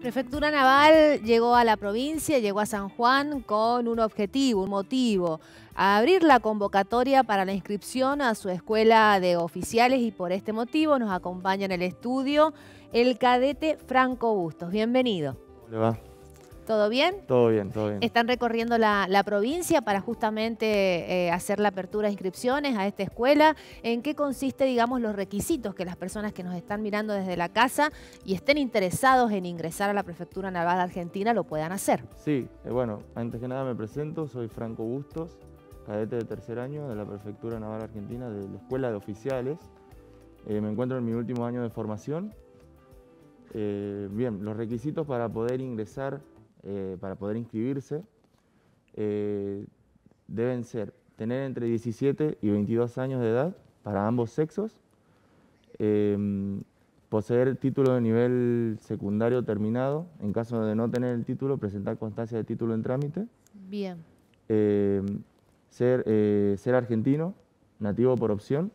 Prefectura Naval llegó a la provincia, llegó a San Juan con un objetivo, un motivo, a abrir la convocatoria para la inscripción a su escuela de oficiales y por este motivo nos acompaña en el estudio el cadete Franco Bustos. Bienvenido. ¿Todo bien? Todo bien, todo bien. Están recorriendo la, provincia para justamente eh, hacer la apertura de inscripciones a esta escuela. ¿En qué consiste, digamos, los requisitos que las personas que nos están mirando desde la casa y estén interesados en ingresar a la Prefectura Naval Argentina lo puedan hacer? Sí, eh, bueno, antes que nada me presento, soy Franco Bustos, cadete de tercer año de la Prefectura Naval Argentina de la Escuela de Oficiales. Eh, me encuentro en mi último año de formación. bien, los requisitos para poder ingresar eh, para poder inscribirse eh, deben ser tener entre 17 y 22 años de edad para ambos sexos, em, poseer título de nivel secundario terminado, en caso de no tener el título, presentar constancia de título en trámite. Bien. Em, ser, eh, ser argentino, nativo por opción,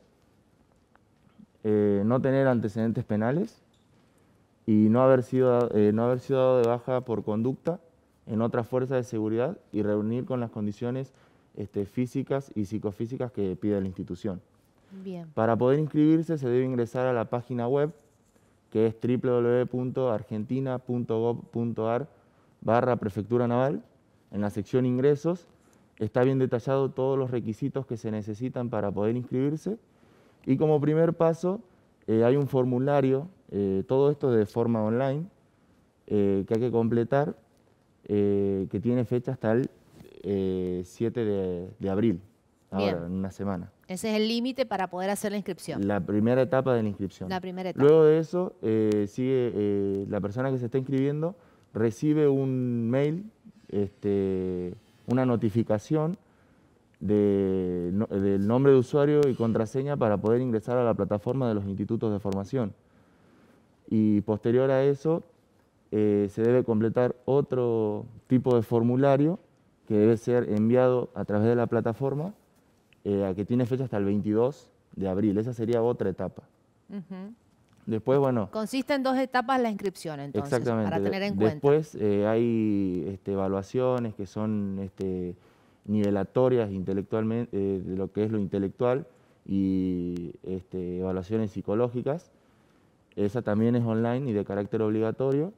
no tener antecedentes penales, y no haber sido, eh, no haber sido dado de baja por conducta en otra fuerza de seguridad y reunir con las condiciones este, físicas y psicofísicas que pide la institución. Para poder inscribirse se debe ingresar a la página web que es www.argentina.gov.ar barra prefectura naval. En la sección ingresos está bien detallado todos los requisitos que se necesitan para poder inscribirse y como primer paso eh, hay un formulario eh, todo esto de forma online eh, que hay que completar, eh, que tiene fecha hasta el 7 de, abril, ahora, en una semana. Ese es el límite para poder hacer la inscripción. La primera etapa de la inscripción. La primera etapa. Luego de eso, sigue la persona que se está inscribiendo recibe un mail, este, una notificación de, del nombre de usuario y contraseña para poder ingresar a la plataforma de los institutos de formación y posterior a eso eh, se debe completar otro tipo de formulario que debe ser enviado a través de la plataforma, eh, a que tiene fecha hasta el 22 de abril. Esa sería otra etapa. Después, bueno... Consiste en dos etapas la inscripción, entonces, para tener en cuenta. Después eh, hay este, evaluaciones que son este, nivelatorias intelectualmente, de lo que es lo intelectual, y este, evaluaciones psicológicas, esa también es online y de carácter obligatorio.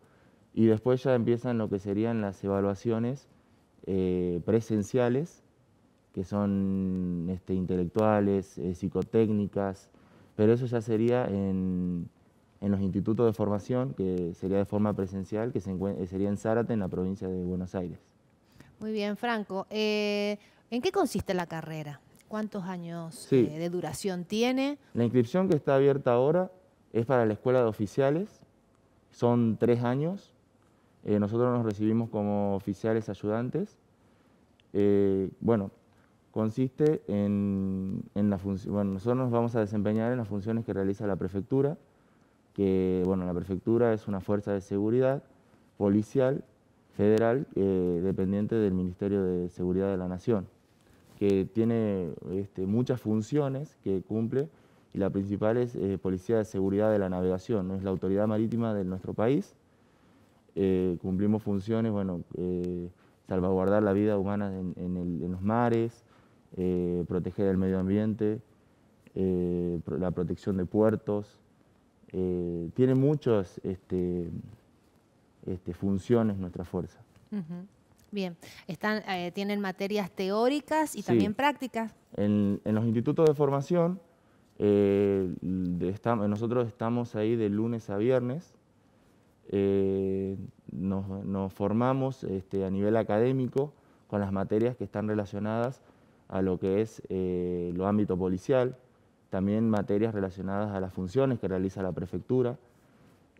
Y después ya empiezan lo que serían las evaluaciones eh, presenciales, que son este, intelectuales, eh, psicotécnicas, pero eso ya sería en, los institutos de formación, que sería de forma presencial, que se eh, sería en Zárate, en la provincia de Buenos Aires. Muy bien, Franco. ¿En qué consiste la carrera? ¿Cuántos años de duración tiene? La inscripción que está abierta ahora es para la escuela de oficiales, son tres años. Eh, nosotros nos recibimos como oficiales ayudantes. Eh, bueno, consiste en, la función, bueno, nosotros nos vamos a desempeñar en las funciones que realiza la prefectura, que, bueno, la prefectura es una fuerza de seguridad policial federal eh, dependiente del Ministerio de Seguridad de la Nación, que tiene este, muchas funciones que cumple y la principal es eh, Policía de Seguridad de la Navegación, ¿no? es la autoridad marítima de nuestro país. Eh, cumplimos funciones, bueno, eh, salvaguardar la vida humana en, los mares, proteger el medio ambiente, la protección de puertos. tiene muchas este, este, funciones nuestra fuerza. Bien, Están, tienen materias teóricas y también prácticas. En, en los institutos de formación eh, nosotros estamos ahí de lunes a viernes, eh, nos, formamos este, a nivel académico con las materias que están relacionadas a lo que es eh, lo ámbito policial, también materias relacionadas a las funciones que realiza la prefectura,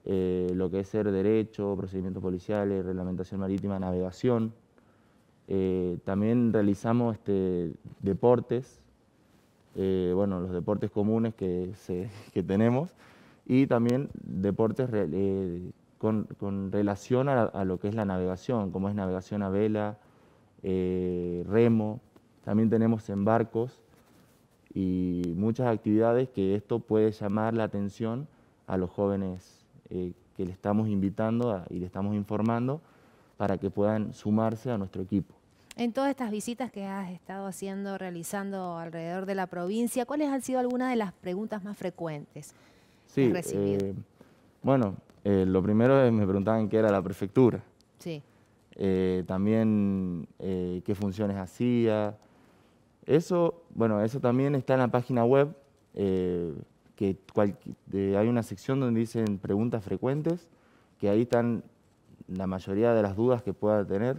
lo que es ser derecho, procedimientos policiales, reglamentación marítima, navegación. también realizamos este, deportes, eh, bueno, los deportes comunes que, tenemos y también deportes eh, con, relación a, lo que es la navegación, como es navegación a vela, eh, remo, también tenemos embarcos y muchas actividades que esto puede llamar la atención a los jóvenes que le estamos invitando y le estamos informando para que puedan sumarse a nuestro equipo. En todas estas visitas que has estado haciendo, realizando alrededor de la provincia, ¿cuáles han sido algunas de las preguntas más frecuentes que has recibido? Eh, bueno, eh, lo primero es me preguntaban qué era la prefectura. Sí. Eh, también qué funciones hacía. Eso, bueno, eso también está en la página web, que hay una sección donde dicen preguntas frecuentes, que ahí están la mayoría de las dudas que pueda tener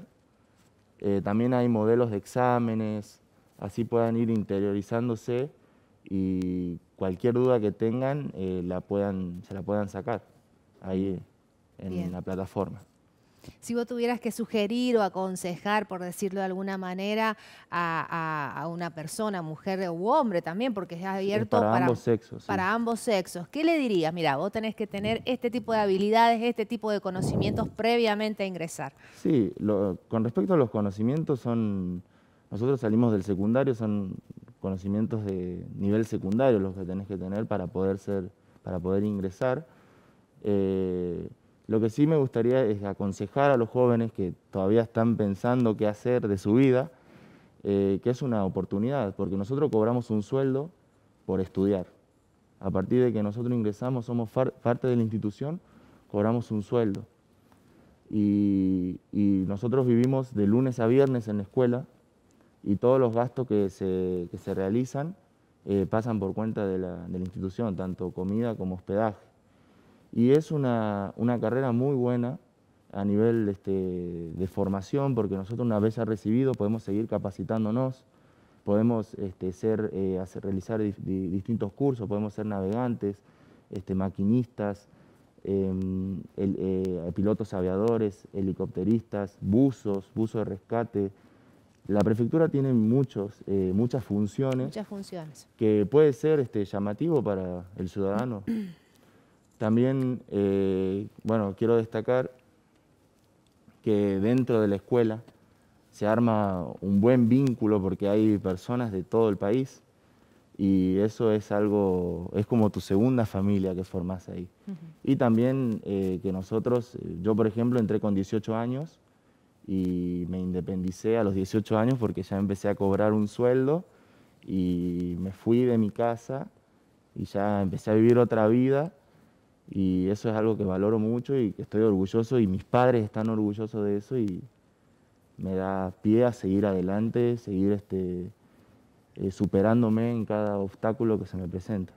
eh, también hay modelos de exámenes, así puedan ir interiorizándose y cualquier duda que tengan eh, se la puedan sacar ahí en la plataforma si vos tuvieras que sugerir o aconsejar, por decirlo de alguna manera, a, una persona, mujer u hombre también, porque es abierto para, ambos sexos. ¿Qué le dirías? Mira, vos tenés que tener mm. este tipo de habilidades, este tipo de conocimientos previamente a ingresar. Sí, con respecto a los conocimientos son... Nosotros salimos del secundario, son conocimientos de nivel secundario los que tenés que tener para poder ser, para poder ingresar. Eh, lo que sí me gustaría es aconsejar a los jóvenes que todavía están pensando qué hacer de su vida, eh, que es una oportunidad, porque nosotros cobramos un sueldo por estudiar. A partir de que nosotros ingresamos, somos parte de la institución, cobramos un sueldo. Y, nosotros vivimos de lunes a viernes en la escuela y todos los gastos que se, realizan eh, pasan por cuenta de la institución, tanto comida como hospedaje. Y es una, carrera muy buena a nivel este, de formación, porque nosotros una vez ya recibido podemos seguir capacitándonos, podemos este, ser, eh, hacer, realizar distintos cursos, podemos ser navegantes, este, maquinistas, em, eh, pilotos aviadores, helicopteristas, buzos, buzos de rescate. La prefectura tiene muchos, eh, muchas funciones. Muchas funciones. Que puede ser este, llamativo para el ciudadano. También, eh, bueno, quiero destacar que dentro de la escuela se arma un buen vínculo porque hay personas de todo el país y eso es algo, es como tu segunda familia que formas ahí. Y también eh, que nosotros, yo por ejemplo entré con 18 años y me independicé a los 18 años porque ya empecé a cobrar un sueldo y me fui de mi casa y ya empecé a vivir otra vida y eso es algo que valoro mucho y que estoy orgulloso y mis padres están orgullosos de eso y me da pie a seguir adelante, seguir este, eh, superándome en cada obstáculo que se me presenta.